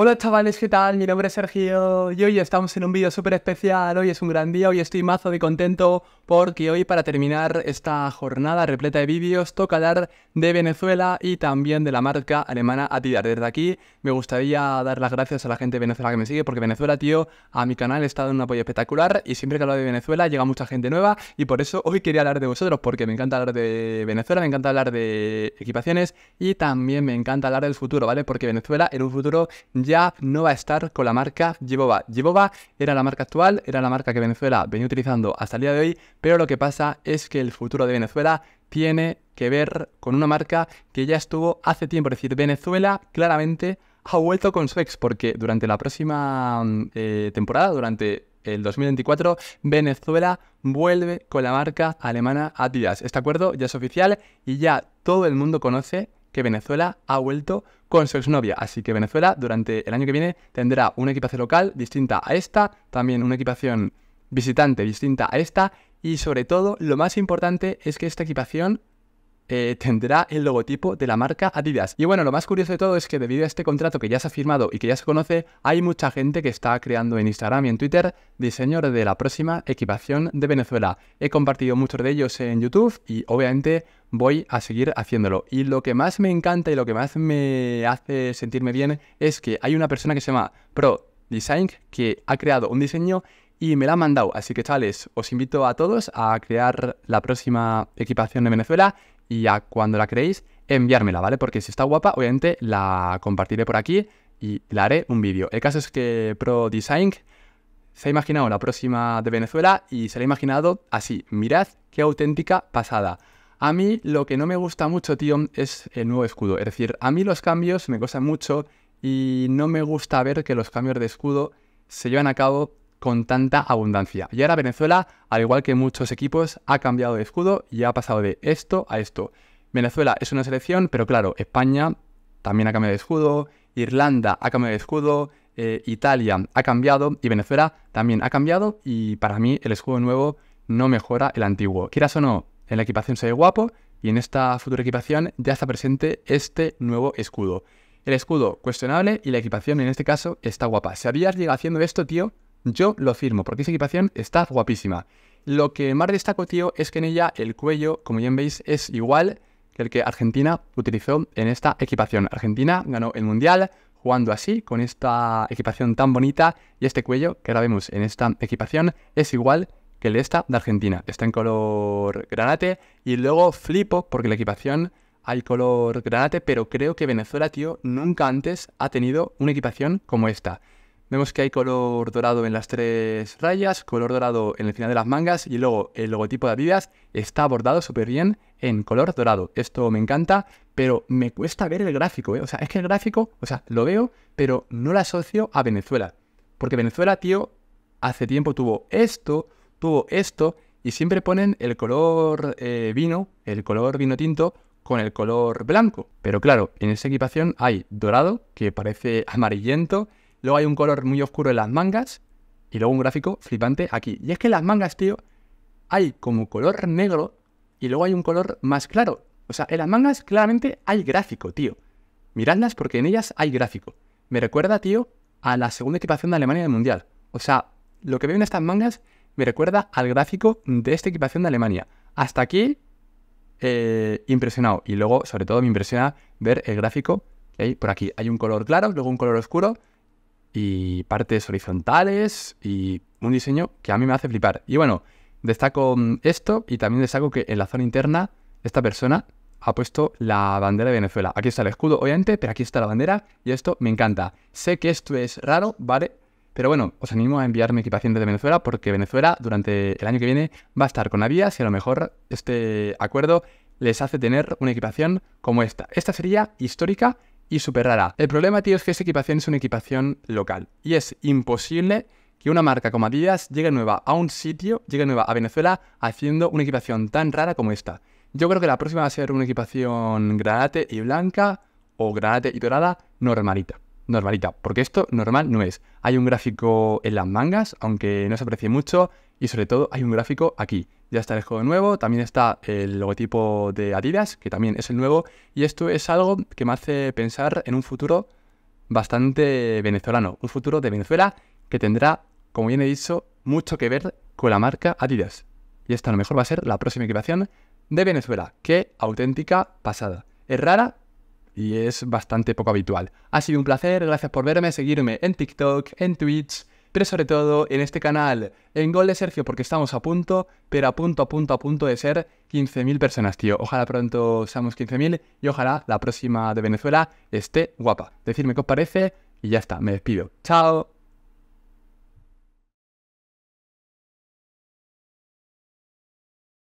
Hola chavales, ¿qué tal? Mi nombre es Sergio y hoy estamos en un vídeo súper especial, hoy es un gran día, hoy estoy mazo de contento porque hoy para terminar esta jornada repleta de vídeos toca hablar de Venezuela y también de la marca alemana Atidar. Desde aquí me gustaría dar las gracias a la gente de Venezuela que me sigue porque Venezuela, tío, a mi canal está dando un apoyo espectacular y siempre que hablo de Venezuela llega mucha gente nueva y por eso hoy quería hablar de vosotros porque me encanta hablar de Venezuela, me encanta hablar de equipaciones y también me encanta hablar del futuro, ¿vale? Porque Venezuela en un futuro ya no va a estar con la marca Yeboba. Yeboba era la marca actual, era la marca que Venezuela venía utilizando hasta el día de hoy, pero lo que pasa es que el futuro de Venezuela tiene que ver con una marca que ya estuvo hace tiempo. Es decir, Venezuela claramente ha vuelto con su ex, porque durante la próxima mm, eh, temporada, durante el 2024, Venezuela vuelve con la marca alemana Adidas. Este acuerdo ya es oficial y ya todo el mundo conoce que Venezuela ha vuelto con su exnovia. Así que Venezuela durante el año que viene tendrá una equipación local distinta a esta, también una equipación visitante distinta a esta y sobre todo lo más importante es que esta equipación eh, tendrá el logotipo de la marca Adidas. Y bueno, lo más curioso de todo es que debido a este contrato que ya se ha firmado y que ya se conoce, hay mucha gente que está creando en Instagram y en Twitter diseño de la próxima equipación de Venezuela. He compartido muchos de ellos en YouTube y obviamente voy a seguir haciéndolo. Y lo que más me encanta y lo que más me hace sentirme bien es que hay una persona que se llama Pro Design que ha creado un diseño y me la ha mandado. Así que chavales, os invito a todos a crear la próxima equipación de Venezuela y ya cuando la creéis, enviármela, ¿vale? Porque si está guapa, obviamente la compartiré por aquí y la haré un vídeo. El caso es que Pro Design se ha imaginado la próxima de Venezuela y se la ha imaginado así. Mirad qué auténtica pasada. A mí lo que no me gusta mucho, tío, es el nuevo escudo. Es decir, a mí los cambios me gustan mucho y no me gusta ver que los cambios de escudo se llevan a cabo con tanta abundancia. Y ahora Venezuela, al igual que muchos equipos, ha cambiado de escudo y ha pasado de esto a esto. Venezuela es una selección, pero claro, España también ha cambiado de escudo, Irlanda ha cambiado de escudo, eh, Italia ha cambiado y Venezuela también ha cambiado y para mí el escudo nuevo no mejora el antiguo. Quieras o no, en la equipación se ve guapo y en esta futura equipación ya está presente este nuevo escudo. El escudo cuestionable y la equipación en este caso está guapa. Si habías llegado haciendo esto, tío, yo lo firmo, porque esa equipación está guapísima. Lo que más destaco, tío, es que en ella el cuello, como bien veis, es igual que el que Argentina utilizó en esta equipación. Argentina ganó el Mundial jugando así, con esta equipación tan bonita, y este cuello, que ahora vemos en esta equipación, es igual que el de esta de Argentina. Está en color granate, y luego flipo porque la equipación hay color granate, pero creo que Venezuela, tío, nunca antes ha tenido una equipación como esta. Vemos que hay color dorado en las tres rayas, color dorado en el final de las mangas y luego el logotipo de Adidas está bordado súper bien en color dorado. Esto me encanta, pero me cuesta ver el gráfico. ¿eh? O sea, es que el gráfico, o sea, lo veo, pero no lo asocio a Venezuela. Porque Venezuela, tío, hace tiempo tuvo esto, tuvo esto y siempre ponen el color eh, vino, el color vino tinto con el color blanco. Pero claro, en esa equipación hay dorado, que parece amarillento, Luego hay un color muy oscuro en las mangas. Y luego un gráfico flipante aquí. Y es que las mangas, tío, hay como color negro y luego hay un color más claro. O sea, en las mangas claramente hay gráfico, tío. Miradlas porque en ellas hay gráfico. Me recuerda, tío, a la segunda equipación de Alemania del Mundial. O sea, lo que veo en estas mangas me recuerda al gráfico de esta equipación de Alemania. Hasta aquí, eh, impresionado. Y luego, sobre todo, me impresiona ver el gráfico que por aquí. Hay un color claro, luego un color oscuro, y partes horizontales y un diseño que a mí me hace flipar. Y bueno, destaco mm, esto y también destaco que en la zona interna esta persona ha puesto la bandera de Venezuela. Aquí está el escudo, obviamente, pero aquí está la bandera y esto me encanta. Sé que esto es raro, ¿vale? Pero bueno, os animo a enviarme equipación de Venezuela porque Venezuela durante el año que viene va a estar con navías y a lo mejor este acuerdo les hace tener una equipación como esta. Esta sería histórica y rara. El problema, tío, es que esa equipación es una equipación local y es imposible que una marca como Adidas llegue nueva a un sitio, llegue nueva a Venezuela haciendo una equipación tan rara como esta. Yo creo que la próxima va a ser una equipación granate y blanca o granate y dorada normalita. Normalita, porque esto normal no es. Hay un gráfico en las mangas, aunque no se aprecie mucho, y sobre todo hay un gráfico aquí ya está el juego nuevo, también está el logotipo de Adidas, que también es el nuevo, y esto es algo que me hace pensar en un futuro bastante venezolano, un futuro de Venezuela que tendrá, como bien he dicho, mucho que ver con la marca Adidas. Y esta a lo mejor va a ser la próxima equipación de Venezuela. ¡Qué auténtica pasada! Es rara y es bastante poco habitual. Ha sido un placer, gracias por verme, seguirme en TikTok, en Twitch, pero sobre todo en este canal, en Gol de Sergio, porque estamos a punto, pero a punto, a punto, a punto de ser 15.000 personas, tío. Ojalá pronto seamos 15.000 y ojalá la próxima de Venezuela esté guapa. Decidme qué os parece y ya está, me despido. Chao.